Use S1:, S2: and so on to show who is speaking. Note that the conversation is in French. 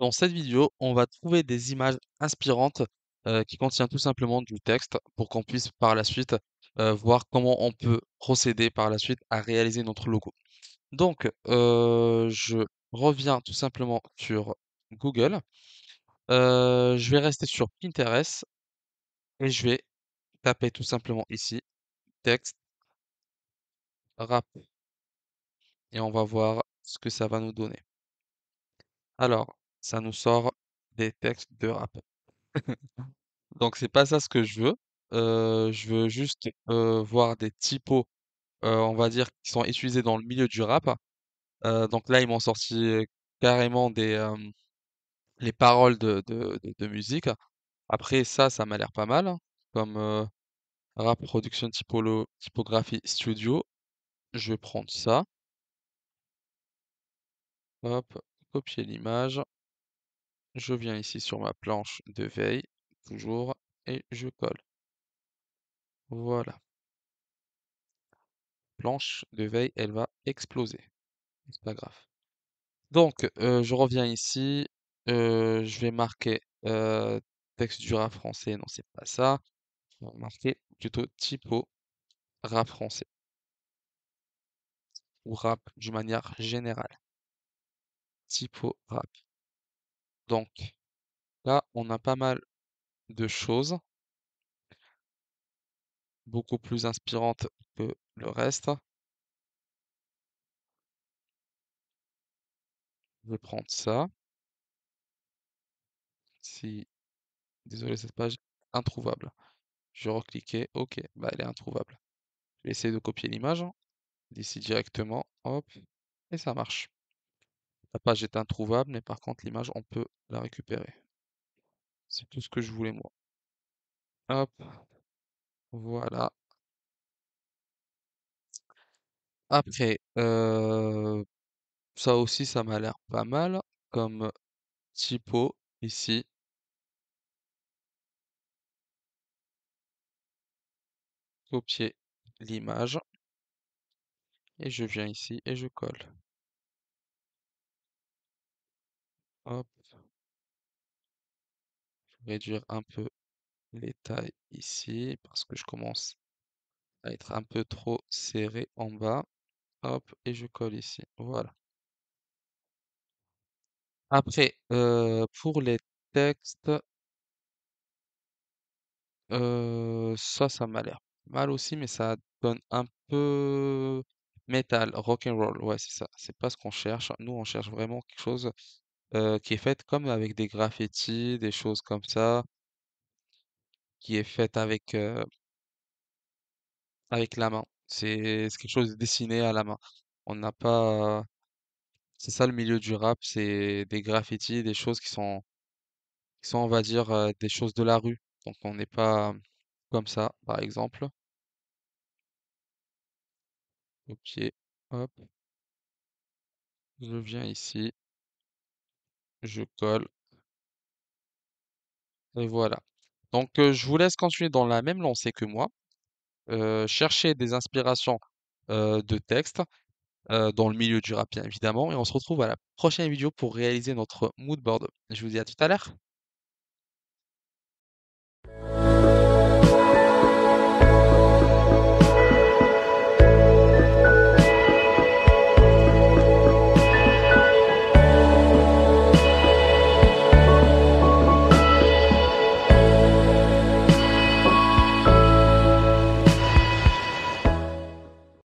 S1: Dans cette vidéo, on va trouver des images inspirantes qui contiennent tout simplement du texte pour qu'on puisse par la suite voir comment on peut procéder par la suite à réaliser notre logo. Donc, je reviens tout simplement sur Google. je vais rester sur Pinterest et je vais taper tout simplement ici texte rap et on va voir ce que ça va nous donner. Alors, ça nous sort des textes de rap. Donc c'est pas ça ce que je veux. Euh, je veux juste euh, voir des typos, euh, on va dire, qui sont utilisés dans le milieu du rap. donc là, ils m'ont sorti carrément des, les paroles de, musique. Après ça, ça m'a l'air pas mal, hein, comme rap production typolo, typographie studio. Je vais prendre ça. Hop, copier l'image. Je viens ici sur ma planche de veille, toujours, et je colle. Voilà. Planche de veille, elle va exploser. C'est pas grave. Donc, euh, je reviens ici. Euh, je vais marquer euh, texte du français. Non, c'est pas ça. Je vais marquer plutôt typo rap français. Ou rap d'une manière générale. Typo rap. Donc là, on a pas mal de choses, beaucoup plus inspirantes que le reste. Je vais prendre ça. Si, désolé, cette page est introuvable. Je recliquer, ok, bah elle est introuvable. Je vais essayer de copier l'image hein. d'ici directement, hop, et ça marche. La page est introuvable, mais par contre l'image, on peut la récupérer. C'est tout ce que je voulais moi. Hop. Voilà. Après, euh, ça aussi, ça m'a l'air pas mal comme typo ici. Copier l'image. Et je viens ici et je colle. je vais réduire un peu les tailles ici parce que je commence à être un peu trop serré en bas. Hop, et je colle ici. Voilà. Après, euh, pour les textes, euh, ça, ça m'a l'air mal aussi, mais ça donne un peu metal, rock and roll. Ouais, c'est ça. C'est pas ce qu'on cherche. Nous, on cherche vraiment quelque chose euh, qui est faite comme avec des graffitis, des choses comme ça qui est faite avec, euh, avec la main. C'est quelque chose de dessiné à la main. On n'a pas c'est ça le milieu du rap, c'est des graffitis, des choses qui sont qui sont, on va dire, euh, des choses de la rue. Donc on n'est pas, comme ça, par exemple. OK, hop. Je viens ici. Je colle et voilà. Donc, je vous laisse continuer dans la même lancée que moi. chercher des inspirations, de texte dans le milieu du rap bien évidemment et on se retrouve à la prochaine vidéo pour réaliser notre mood board. Je vous dis à tout à l'heure.